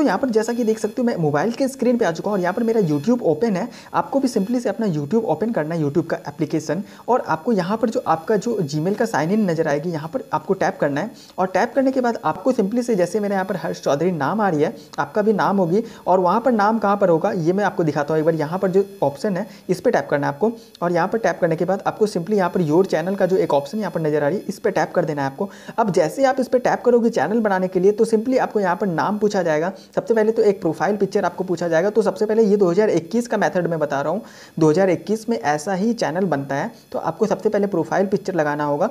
तो यहाँ पर जैसा कि देख सकते हो मैं मोबाइल के स्क्रीन पर आ चुका हूँ और यहाँ पर मेरा यूट्यूब ओपन है आपको भी सिंपली से अपना यूट्यूब ओपन करना है यूट्यूब का एप्लीकेशन और आपको यहाँ पर जो आपका जो जी का साइन इन नजर आएगी यहाँ पर आपको टैप करना है और टैप करने के बाद आपको सिंपली से जैसे मेरे यहाँ पर हर्ष चौधरी नाम आ रही है आपका भी नाम होगी और वहाँ पर नाम कहाँ पर होगा ये मैं आपको दिखाता हूँ एक बार यहाँ पर जो ऑप्शन है इस पर टैप करना है आपको और यहाँ पर टैप करने के बाद आपको सिंपली यहाँ पर योर चैनल का जो एक ऑप्शन यहाँ पर नजर आ रही है इस पर टैप कर देना है आपको अब जैसे आप इस पर टैप करोगे चैनल बनाने के लिए तो सिंपली आपको यहाँ पर नाम पूछा जाएगा सबसे पहले तो एक प्रोफाइल पिक्चर आपको पूछा जाएगा तो सबसे पहले ये 2021 का मेथड मैं बता रहा हूँ 2021 में ऐसा ही चैनल बनता है तो आपको सबसे पहले प्रोफाइल पिक्चर लगाना होगा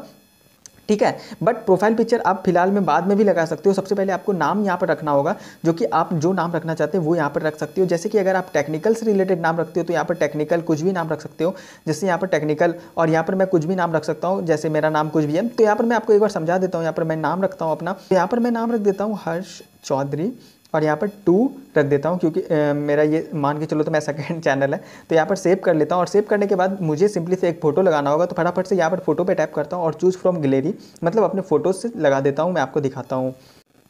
ठीक है बट प्रोफाइल पिक्चर आप फिलहाल में बाद में भी लगा सकते हो सबसे पहले आपको नाम यहाँ पर रखना होगा जो कि आप जो नाम रखना चाहते हो वो यहाँ पर रख सकते हो जैसे कि अगर आप टेक्निकल से रिलेटेड नाम रखते हो तो यहाँ पर टेक्निकल कुछ भी नाम रख सकते हो जैसे यहाँ पर टेक्निकल और यहाँ पर मैं कुछ भी नाम रख सकता हूँ जैसे मेरा नाम कुछ भी है तो यहाँ पर मैं आपको एक बार समझा देता हूँ यहाँ पर मैं नाम रखता हूँ अपना तो यहाँ पर मैं नाम रख देता हूँ हर्ष चौधरी और यहाँ पर टू रख देता हूँ क्योंकि ए, मेरा ये मान के चलो तो मैं सेकेंड चैनल है तो यहाँ पर सेव कर लेता हूँ और सेव करने के बाद मुझे सिंपली से एक फ़ोटो लगाना होगा तो फटाफट से यहाँ पर फोटो पे टैप करता हूँ और चूज़ फ्रॉम गलेरी मतलब अपने फ़ोटोज से लगा देता हूँ मैं आपको दिखाता हूँ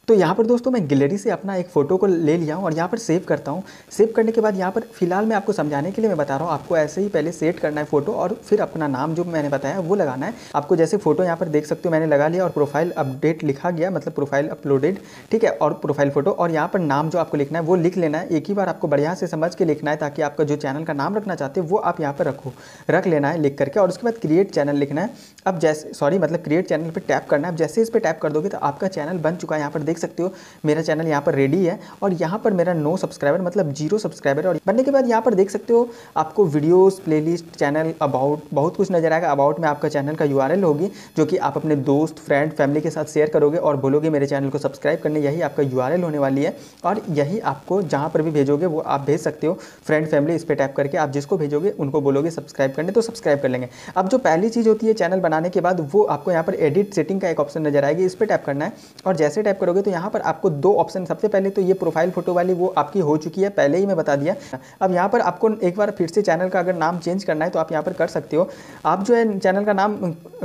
तो यहाँ पर दोस्तों मैं गैलरी से अपना एक फ़ोटो को ले लिया हूँ और यहाँ पर सेव करता हूँ सेव करने के बाद यहाँ पर फिलहाल मैं आपको समझाने के लिए मैं बता रहा हूँ आपको ऐसे ही पहले सेट करना है फ़ोटो और फिर अपना नाम जो मैंने बताया वो लगाना है आपको जैसे फ़ोटो यहाँ पर देख सकते हो मैंने लगा लिया और प्रोफाइल अपडेट लिखा गया मतलब प्रोफाइल अपलोडेड ठीक है और प्रोफाइल फ़ोटो और यहाँ पर नाम जो आपको लिखना है वो लिख लेना है एक ही बार आपको बढ़िया से समझ के लिखना है ताकि आपका जो चैनल का नाम रखना चाहते हो वो आप यहाँ पर रखो रख लेना है लिख करके और उसके बाद क्रिएट चैनल लिखना है अब जैसे सॉरी मतलब क्रिएट चैनल पर टैप करना है अब जैसे इस पर टैप कर दोगे तो आपका चैनल बन चुका है यहाँ पर देख देख सकते हो मेरा चैनल यहाँ पर रेडी है और यहाँ पर मेरा नो सब्सक्राइबर मतलब जीरो सब्सक्राइबर और बनने के बाद यहाँ पर देख सकते हो आपको वीडियोस प्लेलिस्ट चैनल अबाउट बहुत कुछ नजर आएगा अबाउट में आपका चैनल का यू होगी जो कि आप अपने दोस्त फ्रेंड फैमिली के साथ शेयर करोगे और बोलोगे मेरे चैनल को सब्सक्राइब करने यही आपका यू होने वाली है और यही आपको जहाँ पर भी भेजोगे वो आप भेज सकते हो फ्रेंड फैमिली इस पर टाइप करके आप जिसको भेजोगे उनको बोलोगे सब्सक्राइब करने तो सब्सक्राइब कर लेंगे अब जो पहली चीज़ होती है चैनल बनाने के बाद वो आपको यहाँ पर एडिट सेटिंग का एक ऑप्शन नजर आएगी इस पर टाइप करना है और जैसे टाइप करोगे करोगे तो यहाँ पर आपको दो ऑप्शन सबसे पहले तो ये प्रोफाइल फ़ोटो वाली वो आपकी हो चुकी है पहले ही मैं बता दिया अब यहाँ पर आपको एक बार फिर से चैनल का अगर नाम चेंज करना है तो आप यहाँ पर कर सकते हो आप जो है चैनल का नाम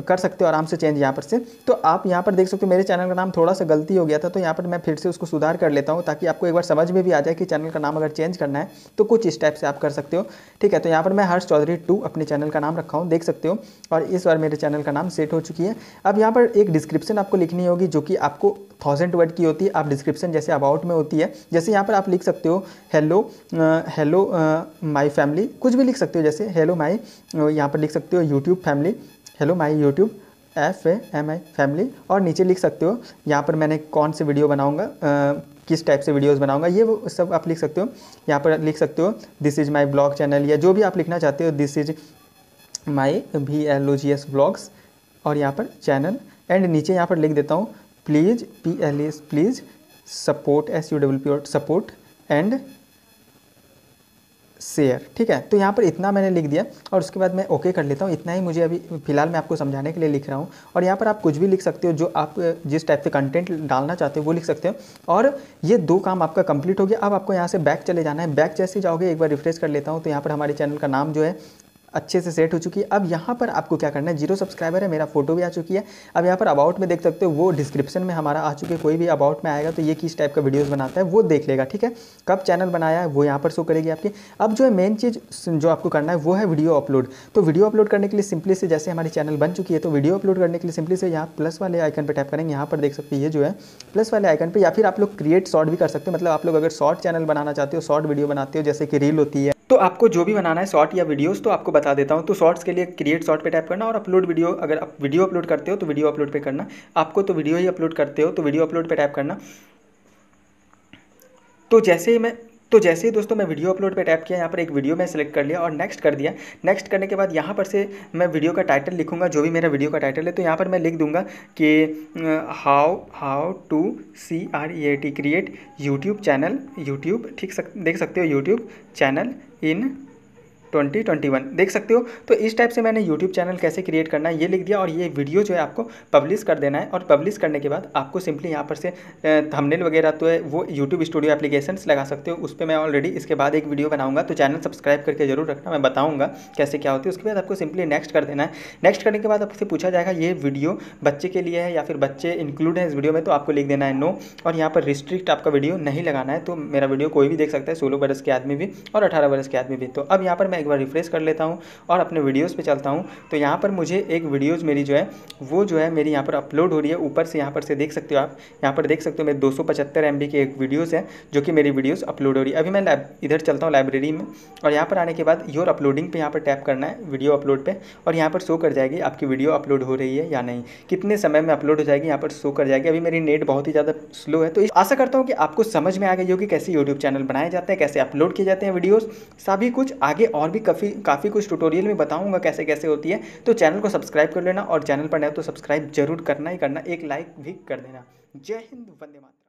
कर सकते हो आराम से चेंज यहाँ पर से तो आप यहाँ पर देख सकते हो मेरे चैनल का नाम थोड़ा सा गलती हो गया था तो यहाँ पर मैं फिर से उसको सुधार कर लेता हूँ ताकि आपको एक बार समझ में भी आ जाए कि चैनल का नाम अगर चेंज करना है तो कुछ इस टाइप से आप कर सकते हो ठीक है तो यहाँ पर मैं हर्ष चौधरी टू अपने चैनल का नाम रखा हूँ देख सकते हो और इस बार मेरे चैनल का नाम सेट हो चुकी है अब यहाँ पर एक डिस्क्रिप्शन आपको लिखनी होगी जो कि आपको थाउजेंड वर्ड की होती है आप डिस्क्रिप्शन जैसे अबाउट में होती है जैसे यहाँ पर आप लिख सकते हो हेलो हेलो माय फैमिली कुछ भी लिख सकते हो जैसे हेलो माय uh, यहाँ पर लिख सकते हो YouTube family hello my YouTube F M I family और नीचे लिख सकते हो यहाँ पर मैंने कौन से वीडियो बनाऊँगा uh, किस टाइप से वीडियोस बनाऊंगा ये वो सब आप लिख सकते हो यहाँ पर लिख सकते हो this is my vlog channel या जो भी आप लिखना चाहते हो this is my V L O G S vlogs और यहाँ पर चैनल एंड नीचे यहाँ पर लिख देता हूँ please P L S please support S U W P support and share ठीक है तो यहाँ पर इतना मैंने लिख दिया और उसके बाद मैं ओके कर लेता हूँ इतना ही मुझे अभी फिलहाल मैं आपको समझाने के लिए लिख रहा हूँ और यहाँ पर आप कुछ भी लिख सकते हो जो आप जिस टाइप के कंटेंट डालना चाहते हो वो लिख सकते हो और ये दो काम आपका कंप्लीट हो गया अब आपको यहाँ से बैक चले जाना है बैक जैसे जाओगे एक बार रिफ्रेश कर लेता हूँ तो यहाँ पर हमारे चैनल का नाम जो है अच्छे से सेट हो चुकी है अब यहाँ पर आपको क्या करना है जीरो सब्सक्राइबर है मेरा फोटो भी आ चुकी है अब यहाँ पर अबाउट में देख सकते हो वो डिस्क्रिप्शन में हमारा आ चुके कोई भी अबाउट में आएगा तो ये किस टाइप का वीडियोज़ बनाता है वो देख लेगा ठीक है कब चैनल बनाया है वो यहाँ पर शो करेगी आपकी अब जो है मेन चीज़ जो आपको करना है वो है वीडियो अपलोड तो वीडियो अपलोड करने के लिए सिंपली से जैसे हमारी चैनल बन चुकी है तो वीडियो अपलोड करने के लिए सिंपली से यहाँ प्लस वाले आइकन पर टैप करेंगे यहाँ पर देख सकते ये जो है प्लस वाले आइकन पर या फिर आप लोग क्रिएट शॉर्ट भी कर सकते हो मतलब आप लोग अगर शॉर्ट चैनल बनाना चाहते हो शॉर्ट वीडियो बनाते हो जैसे कि रील होती है तो आपको जो भी बनाना है शॉर्ट या वीडियोस तो आपको बता देता हूँ तो शॉर्ट्स के लिए क्रिएट शॉर्ट पे टाइप करना और अपलोड वीडियो अगर आप वीडियो अपलोड करते हो तो वीडियो अपलोड पे करना आपको तो वीडियो ही अपलोड करते हो तो वीडियो अपलोड पे टाइप करना तो जैसे ही मैं तो जैसे ही दोस्तों मैं वीडियो अपलोड पर टैप किया यहाँ पर एक वीडियो मैं सेलेक्ट कर लिया और नेक्स्ट कर दिया नेक्स्ट करने के बाद यहाँ पर से मैं वीडियो का टाइटल लिखूंगा जो भी मेरा वीडियो का टाइटल है तो यहाँ पर मैं लिख दूंगा कि how how to C R E A T create YouTube channel YouTube ठीक सक देख सकते हो यूट्यूब चैनल इन 2021 देख सकते हो तो इस टाइप से मैंने यूट्यूब चैनल कैसे क्रिएट करना है ये लिख दिया और ये वीडियो जो है आपको पब्लिश कर देना है और पब्लिश करने के बाद आपको सिंपली यहाँ पर से थंबनेल वगैरह तो है वो यूट्यूब स्टूडियो एप्लीकेशन लगा सकते हो उस पर मैं ऑलरेडी इसके बाद एक वीडियो बनाऊंगा तो चैनल सब्सक्राइब करके जरूर रखना मैं बताऊँगा कैसे क्या होती है उसके बाद आपको सिंपली नेक्स्ट कर देना है नेक्स्ट करने के बाद आपसे पूछा जाएगा ये वीडियो बच्चे के लिए है या फिर बच्चे इंक्लूड है इस वीडियो में तो आपको लिख देना है नो और यहाँ पर रिस्ट्रिक्ट आपका वीडियो नहीं लगाना है तो मेरा वीडियो कोई भी देख सकता है सोलह बरस के आदमी भी और अठारह बरस के आदमी भी तो अब यहाँ पर मैं एक बार रिफ्रेश कर लेता हूँ और अपने वीडियोज़ पर चलता हूँ तो यहाँ पर मुझे एक वीडियोज़ मेरी जो है वो जो है मेरी यहाँ पर अपलोड हो रही है ऊपर से यहाँ पर से देख सकते हो आप यहाँ पर देख सकते हो मेरे दो सौ की एक वीडियोज़ है जो कि मेरी वीडियोज़ अपलोड हो रही है अभी मैं इधर चलता हूँ लाइब्रेरी में और यहाँ पर आने के बाद योर अपलोडिंग पे यहाँ पर टैप करना है वीडियो अपलोड पे और यहाँ पर शो कर जाएगी आपकी वीडियो अपलोड हो रही है या नहीं कितने समय में अपलोड हो जाएगी यहाँ पर शो कर जाएगी अभी मेरी नेट बहुत ही ज़्यादा स्लो है तो आशा करता हूँ कि आपको समझ में आ गई होगी कैसे यूट्यूब चैनल बनाए जाते हैं कैसे अपलोड किए जाते हैं वीडियोज़ सभी कुछ आगे और भी काफ़ी काफ़ी कुछ ट्यूटोरियल में बताऊंगा कैसे कैसे होती है तो चैनल को सब्सक्राइब कर लेना और चैनल पर नए तो सब्सक्राइब जरूर करना ही करना एक लाइक भी कर देना जय हिंद वंदे मातरम